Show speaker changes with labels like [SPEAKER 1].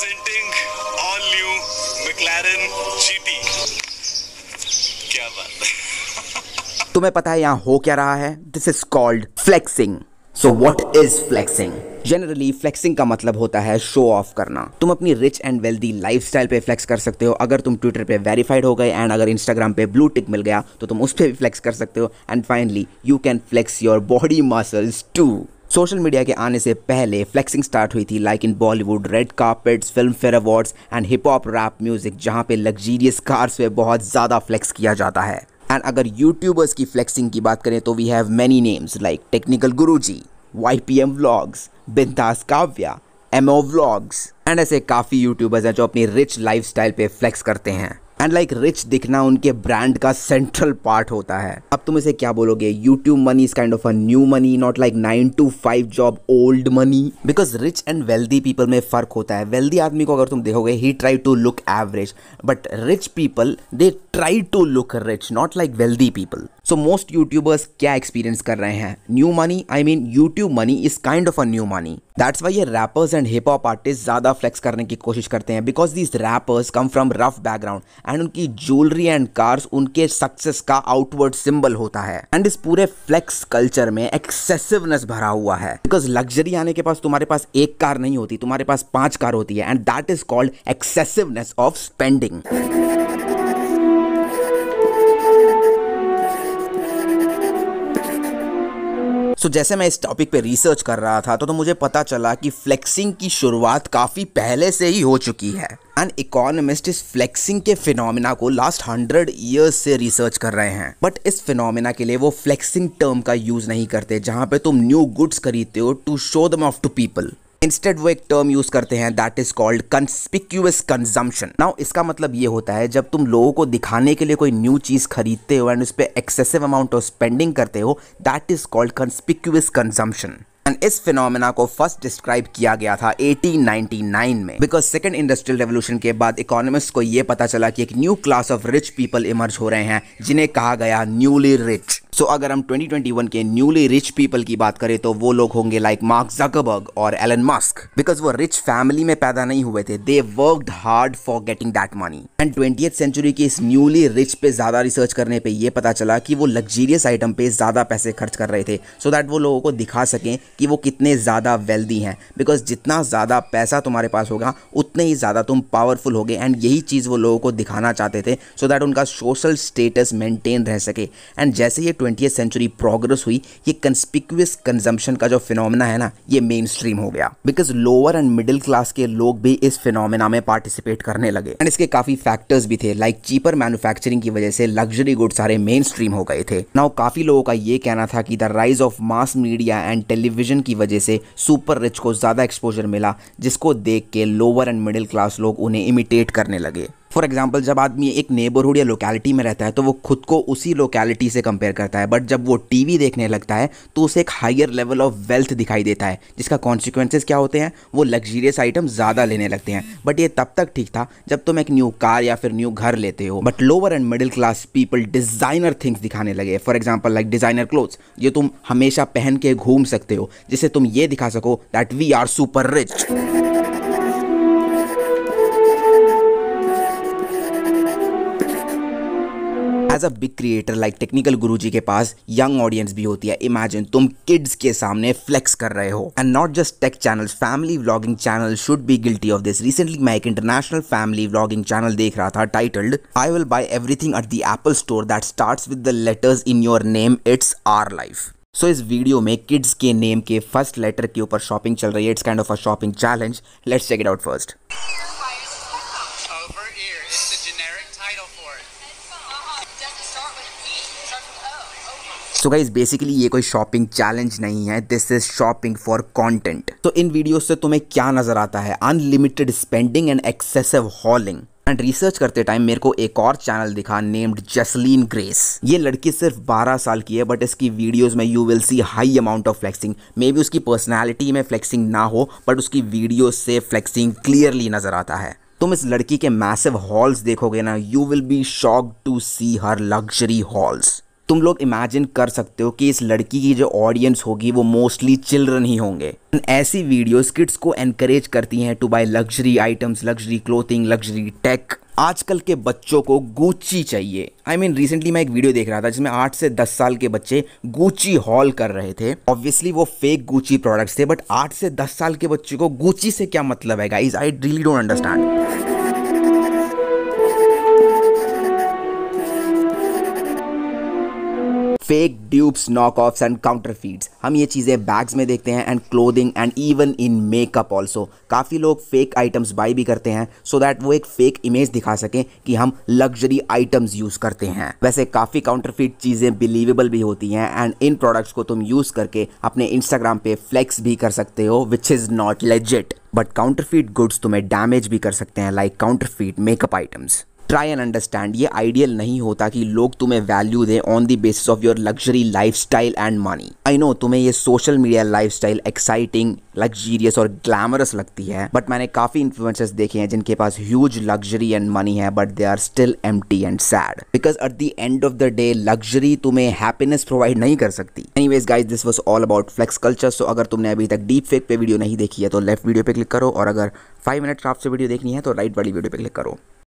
[SPEAKER 1] Presenting all new McLaren GT. क्या बात तुम्हें पता है यहाँ हो क्या रहा है this is called flexing so what is flexing generally flexing का मतलब होता है शो ऑफ करना तुम अपनी rich and wealthy life style पे फ्लेक्स कर सकते हो अगर तुम ट्विटर पे वेरीफाइड हो गए एंड अगर इंस्टाग्राम पे ब्लू टिक मिल गया तो तुम उस पर भी फ्लेक्स कर सकते हो and finally you can flex your body muscles टू सोशल मीडिया के आने से पहले फ्लेक्सिंग स्टार्ट हुई थी like in Bollywood red carpets Filmfare awards and hip hop rap music जहाँ पे लग्जीरियस कार्स पे बहुत ज़्यादा फ्लेक्स किया जाता है एंड अगर यूट्यूबर्स की फ्लेक्सिंग की बात करें तो we have many names like technical guru ji Y P M vlogs Bindass Kavya M O vlogs and ऐसे काफ़ी यूट्यूबर्स हैं जो अपनी रिच लाइफ स्टाइल पे फ्लेक्स करते हैं एंड लाइक रिच दिखना उनके ब्रांड का सेंट्रल पार्ट होता है अब तुम इसे क्या बोलोगे YouTube money is kind of a new money not like nine two five job old money because rich and wealthy people में फर्क होता है वेल्दी आदमी को अगर तुम देखोगे he try to look average but rich people they try to look rich not like wealthy people so most YouTubers क्या एक्सपीरियंस कर रहे हैं new money I mean YouTube money is kind of a new money that's why ये rappers and hip hop artist ज्यादा flex करने की कोशिश करते हैं because these rappers come from rough background and उनकी ज्वेलरी एंड कार्स उनके success का आउटवर्ड सिंबल होता है एंड इस पूरे फ्लेक्स कल्चर में एक्सेसिवनेस भरा हुआ है बिकॉज लग्जरी आने के पास तुम्हारे पास एक कार नहीं होती तुम्हारे पास पांच कार होती है and that is called excessiveness of spending जैसे मैं इस टॉपिक पे रिसर्च कर रहा था तो, तो मुझे पता चला कि फ्लेक्सिंग की शुरुआत काफ़ी पहले से ही हो चुकी है एंड इकोनॉमिस्ट इस फ्लेक्सिंग के फिनोमिना को लास्ट हंड्रेड ईयर्स से रिसर्च कर रहे हैं बट इस फिनोमिना के लिए वो फ्लेक्सिंग टर्म का यूज नहीं करते जहाँ पे तुम न्यू गुड्स खरीदते हो to show them off to people instead वो एक टर्म यूज करते हैं that is called conspicuous consumption now इसका मतलब ये होता है जब तुम लोगों को दिखाने के लिए कोई न्यू चीज खरीदते हो एंड उस पर एक्सेसिव अमाउंट ऑफ स्पेंडिंग करते हो that is called conspicuous consumption and इस फिनोमेना को फर्स्ट डिस्क्राइब किया गया था 1899 में बिकॉज सेकेंड इंडस्ट्रियल रेवोल्यूशन के बाद इकोनॉमिस्ट को यह पता चला कि एक new class of rich people emerge हो रहे हैं जिन्हें कहा गया न्यूली रिच सो so, अगर हम 2021 के न्यूली रिच पीपल की बात करें तो वो लोग होंगे लाइक मार्क जकबर्ग और एलन मास्क बिकॉज वो रिच फैमिली में पैदा नहीं हुए थे they work hard for getting that money and twenty century की इस न्यूली रिच पे ज्यादा रिसर्च करने पे ये पता चला कि वो लग्जीरियस आइटम पे ज्यादा पैसे खर्च कर रहे थे सो so दैट वो लोगों को दिखा सकें कि वो कितने ज्यादा वेल्दी हैं बिकॉज जितना ज्यादा पैसा तुम्हारे पास होगा उतने ही ज्यादा तुम पावरफुल होगे एंड यही चीज़ वो लोगों को दिखाना चाहते थे सो so दैट उनका सोशल स्टेटस मेंटेन रह सके एंड जैसे ये ट्वेंटी सेंचुरी प्रोग्रेस हुई ये कंस्पिक्यूस कंजम्पशन का जो फिनोमिना है ना ये मेन स्ट्रीम हो गया because lower and middle class के लोग भी इस फिनोमिना में पार्टिसिपेट करने लगे एंड इसके काफी फैक्टर्स भी थे लाइक चीपर मैन्युफैक्चरिंग की वजह से लग्जरी गुड सारे मेन स्ट्रीम हो गए थे नाउ काफी लोगों का ये कहना था कि the rise of mass media and television की वजह से सुपर रिच को ज्यादा एक्सपोजर मिला जिसको देख के लोअर एंड मिडिल क्लास लोग उन्हें इमिटेट करने लगे फॉर एग्जाम्पल जब आदमी एक नेबरहुड या लोकेलिटी में रहता है तो वो खुद को उसी लोकेलिटी से कंपेयर करता है बट जब वो टीवी देखने लगता है तो उसे एक हायर लेवल ऑफ वेल्थ दिखाई देता है जिसका कॉन्सिक्वेंसेज क्या होते हैं वो लग्जीरियस आइटम ज़्यादा लेने लगते हैं बट ये तब तक ठीक था जब तुम एक न्यू कार या फिर न्यू घर लेते हो but lower and middle class people designer things दिखाने लगे for example like designer clothes जो तुम हमेशा पहन के घूम सकते हो जिससे तुम ये दिखा सको that we are super rich as a big creator like technical guru ji के पास यंग ऑडियंस भी होती है इमेजिन तुम किड्स के सामने फ्लेक्स कर रहे हो and not just tech channel family vlogging channel should be guilty of this recently मैं एक इंटरनेशनल फैमिली व्लॉगिंग चैनल देख रहा था titled I will buy everything at the Apple store that start with the letters in your name it's our life so so, इस video में kids के name के first letter के ऊपर shopping चल रही है it's kind of a shopping challenge let's check it out first so guys basically ये कोई शॉपिंग चैलेंज नहीं है this is shopping for content तो इन वीडियो से तुम्हें क्या नजर आता है unlimited spending and excessive hauling and research करते टाइम मेरे को एक और चैनल दिखा नेम्ड जसलीन ग्रेस ये लड़की सिर्फ 12 साल की है बट इसकी वीडियोस में you will see high amount of flexing maybe उसकी पर्सनालिटी में फ्लेक्सिंग ना हो बट उसकी वीडियो से फ्लेक्सिंग क्लियरली नजर आता है तुम इस लड़की के मैसिव हॉल्स देखोगे ना you will be shock to see her luxury hauls तुम लोग इमेजिन कर सकते हो कि इस लड़की की जो ऑडियंस होगी वो मोस्टली चिल्ड्रन ही होंगे ऐसी वीडियोस किड्स को एनकरेज करती हैं to buy luxury items luxury clothing luxury tech आजकल के बच्चों को गुच्ची चाहिए आई मीन रिसेंटली मैं एक वीडियो देख रहा था जिसमें आठ से दस साल के बच्चे गुच्ची हॉल कर रहे थे ऑब्वियसली वो फेक गुची प्रोडक्ट्स थे बट आठ से दस साल के बच्चे को गुची से क्या मतलब है guys I really don't understand fake dupes knock off and counterfeits हम ये चीज़ें बैग्स में देखते हैं and clothing and even in makeup also काफ़ी लोग फेक आइटम्स बाई भी करते हैं सो so दैट वो एक फेक इमेज दिखा सकें कि हम लग्जरी आइटम्स यूज़ करते हैं वैसे काफ़ी काउंटर फीड चीज़ें बिलीवेबल भी होती हैं एंड इन प्रोडक्ट्स को तुम यूज़ करके अपने इंस्टाग्राम पे फ्लेक्स भी कर सकते हो which is not legit but counterfeit goods तुम्हें डैमेज भी कर सकते हैं like counterfeit makeup items try and understand ये आइडियल नहीं होता कि लोग तुम्हें वैल्यू दें on the basis of your luxury life style and money I know तुम्हें ये social media life exciting luxurious और ग्लैमरस लगती है बट मैंने काफी इन्फ्लुएंसर्स देखे हैं जिनके पास ह्यूज लग्जरी एंड मनी है बट दे आर स्टिल एम and sad because at the end of the day luxury तुम्हें हैप्पीनेस प्रोवाइड नहीं कर सकती वेज guys this was all about flex culture so अगर तुमने अभी तक डीप फेक पे वीडियो नहीं देखी है तो लेफ्ट वीडियो पे क्लिक करो और अगर फाइव मिनट क्राफ्ट से वीडियो देखनी है तो राइट वाली वीडियो पे क्लिक करो